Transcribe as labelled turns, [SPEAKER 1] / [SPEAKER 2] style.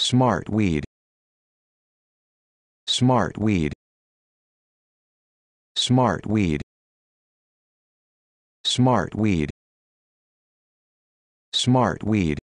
[SPEAKER 1] Smart weed. Smart weed. Smart weed. Smart weed. Smart weed.